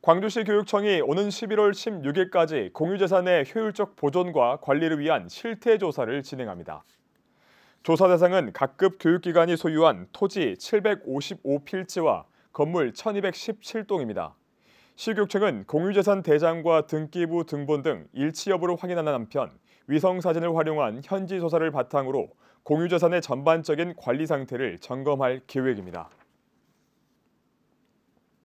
광주시 교육청이 오는 11월 16일까지 공유재산의 효율적 보존과 관리를 위한 실태조사를 진행합니다. 조사 대상은 각급 교육기관이 소유한 토지 755필지와 건물 1217동입니다. 시교육청은 공유재산 대장과 등기부 등본 등 일치 여부를 확인하는 한편 위성사진을 활용한 현지 조사를 바탕으로 공유재산의 전반적인 관리 상태를 점검할 계획입니다.